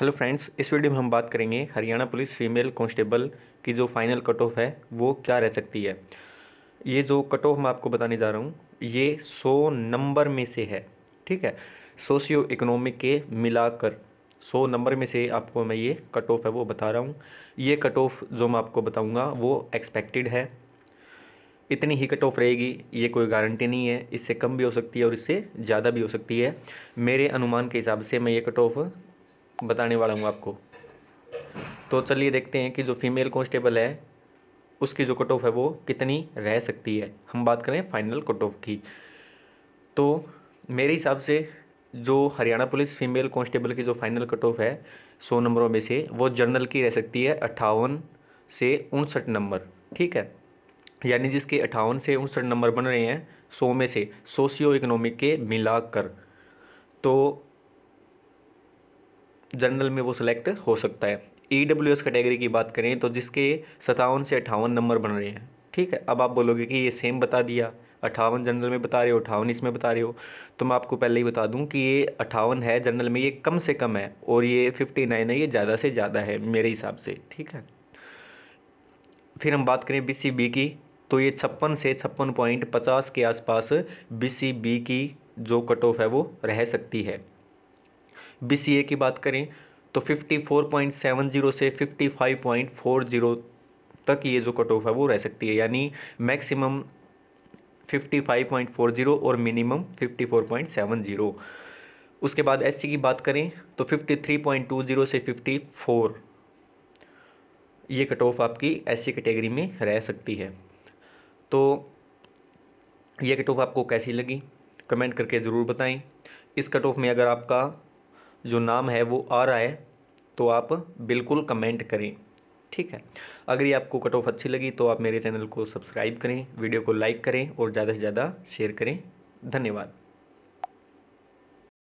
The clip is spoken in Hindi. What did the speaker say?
हेलो फ्रेंड्स इस वीडियो में हम बात करेंगे हरियाणा पुलिस फीमेल कांस्टेबल की जो फाइनल कट ऑफ है वो क्या रह सकती है ये जो कट ऑफ मैं आपको बताने जा रहा हूँ ये सौ नंबर में से है ठीक है सोशियो इकोनॉमिक के मिलाकर सौ नंबर में से आपको मैं ये कट ऑफ है वो बता रहा हूँ ये कट ऑफ जो मैं आपको बताऊँगा वो एक्सपेक्टेड है इतनी ही कट ऑफ रहेगी ये कोई गारंटी नहीं है इससे कम भी हो सकती है और इससे ज़्यादा भी हो सकती है मेरे अनुमान के हिसाब से मैं ये कट ऑफ बताने वाला हूँ आपको तो चलिए देखते हैं कि जो फीमेल कॉन्स्टेबल है उसकी जो कट ऑफ है वो कितनी रह सकती है हम बात करें फाइनल कट ऑफ की तो मेरे हिसाब से जो हरियाणा पुलिस फीमेल कॉन्स्टेबल की जो फाइनल कट ऑफ है सौ नंबरों में से वो जर्नल की रह सकती है अट्ठावन से उनसठ नंबर ठीक है यानी जिसके अट्ठावन से उनसठ नंबर बन रहे हैं सौ में से सोशियो इकोनॉमिक के मिलाकर तो जनरल में वो सिलेक्ट हो सकता है ई डब्ल्यू एस कैटेगरी की बात करें तो जिसके सतावन से अट्ठावन नंबर बन रहे हैं ठीक है अब आप बोलोगे कि ये सेम बता दिया अट्ठावन जनरल में बता रहे हो अठावन इसमें बता रहे हो तो मैं आपको पहले ही बता दूं कि ये अट्ठावन है जनरल में ये कम से कम है और ये फिफ्टी नाइन है ये ज़्यादा से ज़्यादा है मेरे हिसाब से ठीक है फिर हम बात करें बी बी की तो ये छप्पन से छप्पन पॉइंट पचास के आसपास बी बी की जो कट ऑफ है वो रह सकती है बी की बात करें तो 54.70 से 55.40 तक ये जो कट ऑफ है वो रह सकती है यानी मैक्सिमम 55.40 और मिनिमम 54.70 उसके बाद एस की बात करें तो 53.20 से 54 ये कट ऑफ आपकी एस कैटेगरी में रह सकती है तो ये कट ऑफ आपको कैसी लगी कमेंट करके ज़रूर बताएं इस कट ऑफ में अगर आपका जो नाम है वो आ रहा है तो आप बिल्कुल कमेंट करें ठीक है अगर ये आपको कट ऑफ अच्छी लगी तो आप मेरे चैनल को सब्सक्राइब करें वीडियो को लाइक करें और ज़्यादा से ज़्यादा शेयर करें धन्यवाद